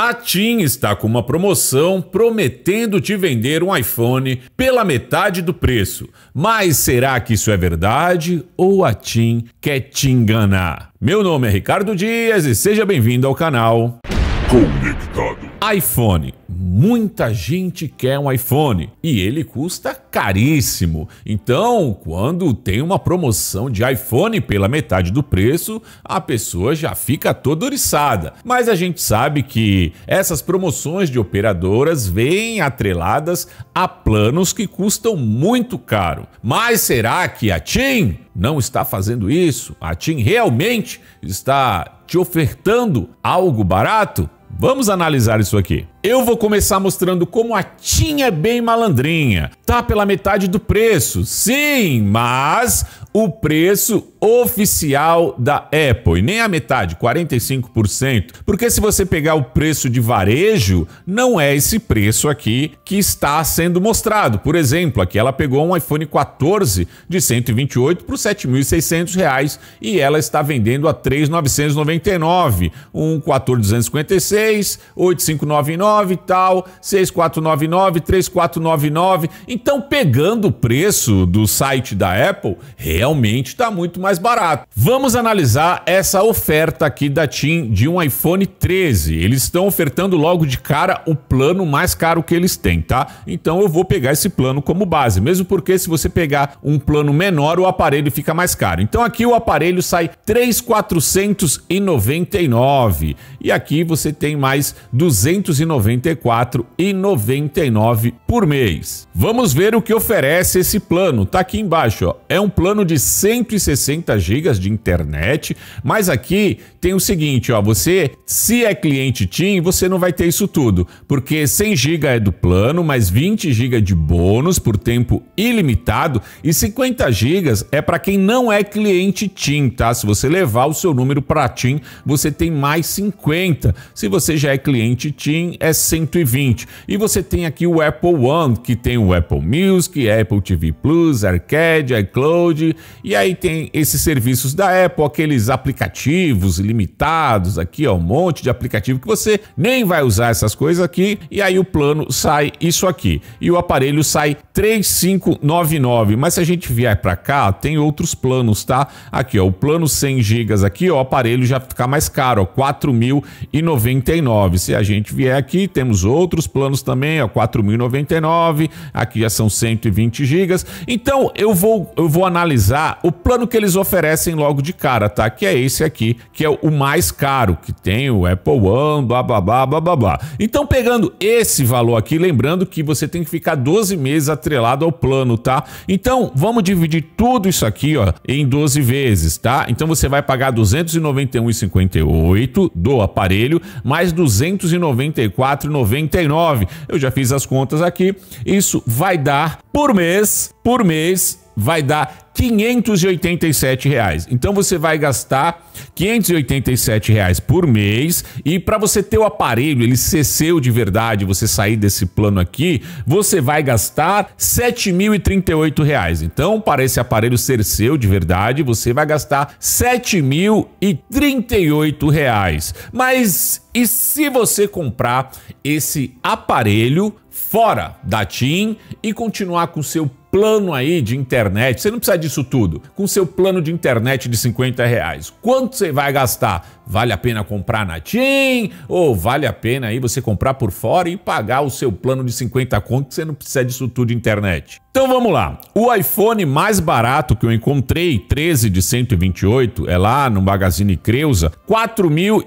A TIM está com uma promoção prometendo te vender um iPhone pela metade do preço. Mas será que isso é verdade ou a TIM quer te enganar? Meu nome é Ricardo Dias e seja bem-vindo ao canal. Conectado. iPhone. Muita gente quer um iPhone e ele custa caríssimo. Então, quando tem uma promoção de iPhone pela metade do preço, a pessoa já fica toda oriçada. Mas a gente sabe que essas promoções de operadoras vêm atreladas a planos que custam muito caro. Mas será que a TIM não está fazendo isso? A TIM realmente está te ofertando algo barato? Vamos analisar isso aqui. Eu vou começar mostrando como a tinha é bem malandrinha. Tá pela metade do preço, sim, mas o preço oficial da Apple, e nem a metade, 45%, porque se você pegar o preço de varejo, não é esse preço aqui que está sendo mostrado. Por exemplo, aqui ela pegou um iPhone 14 de 128 por 7.600 reais e ela está vendendo a 3.999, um 14.256, 8.599 tal, 6.499, 3.499. Então, pegando o preço do site da Apple, realmente está muito mais mais barato. Vamos analisar essa oferta aqui da TIM de um iPhone 13. Eles estão ofertando logo de cara o plano mais caro que eles têm, tá? Então eu vou pegar esse plano como base, mesmo porque se você pegar um plano menor, o aparelho fica mais caro. Então aqui o aparelho sai 3,499 e aqui você tem mais 294,99 por mês. Vamos ver o que oferece esse plano. Tá aqui embaixo, ó. É um plano de 160 60 gigas de internet. Mas aqui tem o seguinte, ó, você se é cliente TIM, você não vai ter isso tudo, porque 100 GB é do plano, mais 20 GB de bônus por tempo ilimitado e 50 GB é para quem não é cliente TIM, tá? Se você levar o seu número para TIM, você tem mais 50. Se você já é cliente TIM, é 120. E você tem aqui o Apple One, que tem o Apple Music, Apple TV Plus, Arcade, iCloud, e aí tem esse esses serviços da Apple, aqueles aplicativos limitados aqui, ó, um monte de aplicativo que você nem vai usar essas coisas aqui, e aí o plano sai isso aqui. E o aparelho sai 3599, mas se a gente vier para cá, tem outros planos, tá? Aqui, ó, o plano 100 GB aqui, ó, o aparelho já fica mais caro, ó, 4099. Se a gente vier aqui, temos outros planos também, ó, 4099, aqui já são 120 GB. Então, eu vou eu vou analisar o plano que eles oferecem logo de cara, tá? Que é esse aqui, que é o mais caro, que tem o Apple One, blá blá blá blá blá blá. Então, pegando esse valor aqui, lembrando que você tem que ficar 12 meses atrelado ao plano, tá? Então, vamos dividir tudo isso aqui, ó, em 12 vezes, tá? Então você vai pagar 291,58 do aparelho mais 294,99. Eu já fiz as contas aqui. Isso vai dar por mês, por mês vai dar 587 reais. Então você vai gastar 587 reais por mês e para você ter o aparelho, ele ser seu de verdade, você sair desse plano aqui, você vai gastar 7.038 reais. Então para esse aparelho ser seu de verdade, você vai gastar 7.038 reais. Mas e se você comprar esse aparelho fora da TIM e continuar com seu plano aí de internet, você não precisa de disso tudo? Com seu plano de internet de 50 reais, quanto você vai gastar Vale a pena comprar na TIM ou vale a pena aí você comprar por fora e pagar o seu plano de 50 contos que você não precisa disso tudo de internet? Então vamos lá. O iPhone mais barato que eu encontrei, 13 de 128, é lá no Magazine Creuza, R$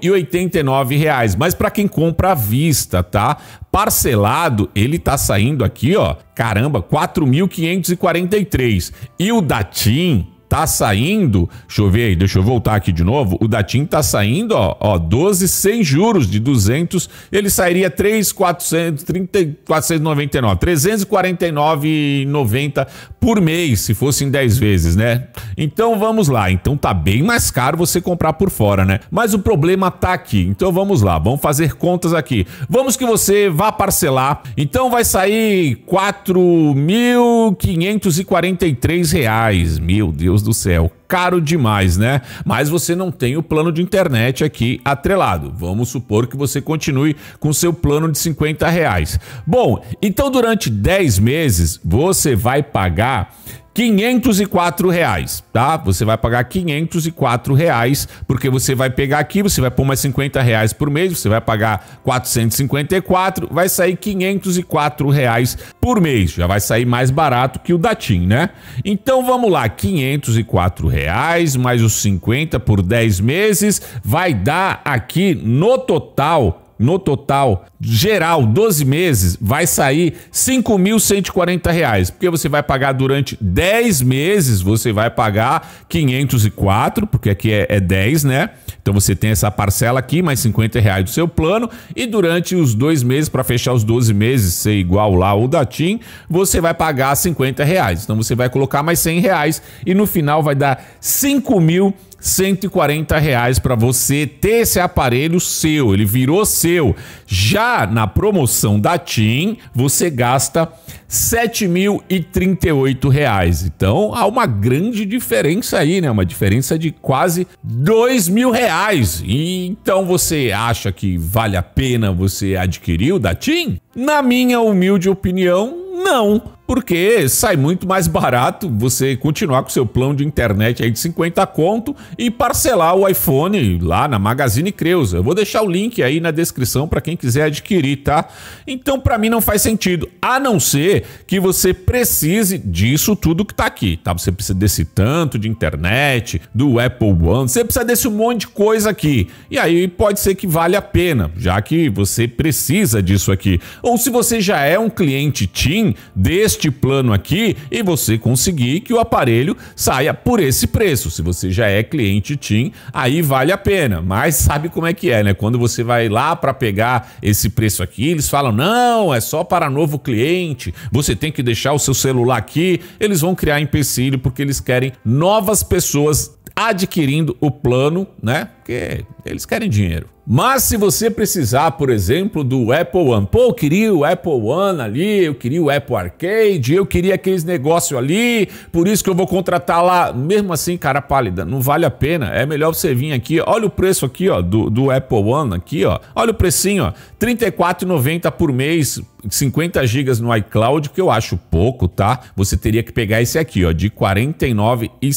reais. Mas para quem compra à vista, tá? Parcelado, ele tá saindo aqui, ó, caramba, 4.543. E o da TIM tá saindo, deixa eu ver aí, deixa eu voltar aqui de novo, o da TIM tá saindo, ó, ó 12 sem juros de 200, ele sairia 3,499, 349,90 por mês, se fosse em 10 vezes, né? Então vamos lá, então tá bem mais caro você comprar por fora, né? Mas o problema tá aqui, então vamos lá, vamos fazer contas aqui. Vamos que você vá parcelar, então vai sair 4.543 reais, meu Deus Deus do céu, caro demais, né? Mas você não tem o plano de internet aqui atrelado. Vamos supor que você continue com seu plano de 50 reais. Bom, então durante 10 meses você vai pagar 504 reais, tá? Você vai pagar 504 reais, porque você vai pegar aqui, você vai pôr mais 50 reais por mês, você vai pagar 454, vai sair 504 reais por mês. Já vai sair mais barato que o da TIM, né? Então vamos lá, 504 reais mais os 50 por 10 meses, vai dar aqui no total no total, geral, 12 meses, vai sair R$ 5.140, porque você vai pagar durante 10 meses, você vai pagar 504, porque aqui é, é 10, né? Então você tem essa parcela aqui, mais 50 reais do seu plano, e durante os dois meses, para fechar os 12 meses, ser igual lá o da TIM, você vai pagar 50 reais. Então você vai colocar mais 100 reais e no final vai dar 5 mil 140 reais para você ter esse aparelho seu, ele virou seu. Já na promoção da TIM, você gasta 7.038 reais. Então há uma grande diferença aí, né? Uma diferença de quase R$ mil reais. E, então você acha que vale a pena você adquirir o da TIM? Na minha humilde opinião, não porque sai muito mais barato você continuar com seu plano de internet aí de 50 conto e parcelar o iPhone lá na Magazine Creuza. Eu vou deixar o link aí na descrição para quem quiser adquirir, tá? Então para mim não faz sentido, a não ser que você precise disso tudo que tá aqui, tá? Você precisa desse tanto de internet, do Apple One, você precisa desse monte de coisa aqui. E aí pode ser que vale a pena, já que você precisa disso aqui. Ou se você já é um cliente TIM deste este plano aqui e você conseguir que o aparelho saia por esse preço. Se você já é cliente TIM, aí vale a pena. Mas sabe como é que é, né? Quando você vai lá para pegar esse preço aqui, eles falam: "Não, é só para novo cliente. Você tem que deixar o seu celular aqui". Eles vão criar empecilho porque eles querem novas pessoas adquirindo o plano, né? Porque eles querem dinheiro. Mas se você precisar, por exemplo, do Apple One, pô, eu queria o Apple One ali, eu queria o Apple Arcade, eu queria aqueles negócio ali, por isso que eu vou contratar lá. Mesmo assim, cara pálida, não vale a pena. É melhor você vir aqui, olha o preço aqui, ó, do, do Apple One aqui, ó. Olha o precinho, ó, R$ 34,90 por mês, 50 gigas no iCloud, que eu acho pouco, tá? Você teria que pegar esse aqui, ó, de 49 e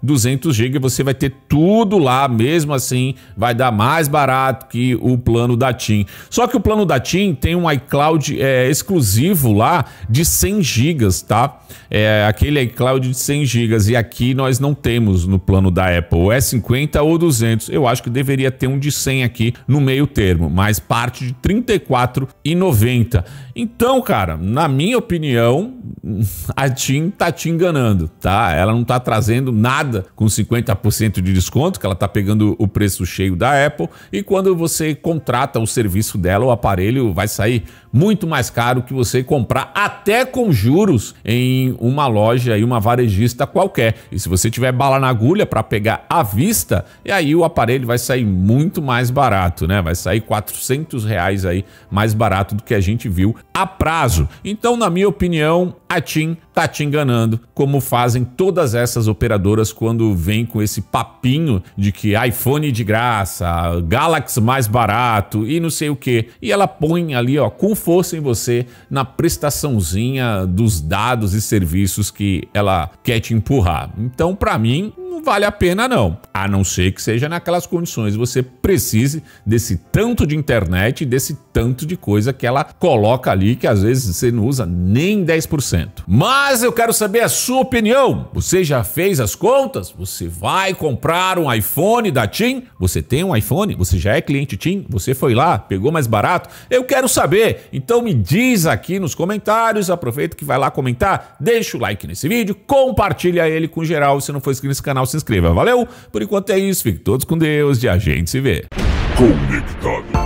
200 GB, você vai ter tudo lá, mesmo assim, vai dar mais barato que o plano da TIM. Só que o plano da TIM tem um iCloud é, exclusivo lá de 100 gigas, tá? É aquele iCloud de 100 gigas e aqui nós não temos no plano da Apple. é 50 ou 200. Eu acho que deveria ter um de 100 aqui no meio termo, mas parte de 34,90. Então, cara, na minha opinião, a TIM tá te enganando, tá? Ela não tá trazendo nada com 50% de desconto, que ela tá pegando o preço cheio da Apple e quando você contrata o serviço dela, o aparelho vai sair muito mais caro que você comprar até com juros em uma loja e uma varejista qualquer. E se você tiver bala na agulha para pegar à vista, e aí o aparelho vai sair muito mais barato, né? Vai sair 400 reais aí mais barato do que a gente viu a prazo. Então, na minha opinião, a TIM tá te enganando, como fazem todas essas operadoras quando vem com esse papinho de que iPhone de graça, Galaxy mais barato e não sei o que. E ela põe ali, ó, com força em você na prestaçãozinha dos dados e serviços que ela quer te empurrar. Então, para mim, não vale a pena não, a não ser que seja naquelas condições você precise desse tanto de internet, desse tanto de coisa que ela coloca ali que às vezes você não usa nem 10%. Mas eu quero saber a sua opinião. Você já fez as contas? Você vai comprar um iPhone da TIM? Você tem um iPhone? Você já é cliente TIM? Você foi lá, pegou mais barato? Eu quero saber. Então me diz aqui nos comentários, aproveita que vai lá comentar, deixa o like nesse vídeo, compartilha ele com geral se não for inscrito nesse canal canal, se inscreva. Valeu? Por enquanto é isso, fiquem todos com Deus e a gente se vê. Conectado.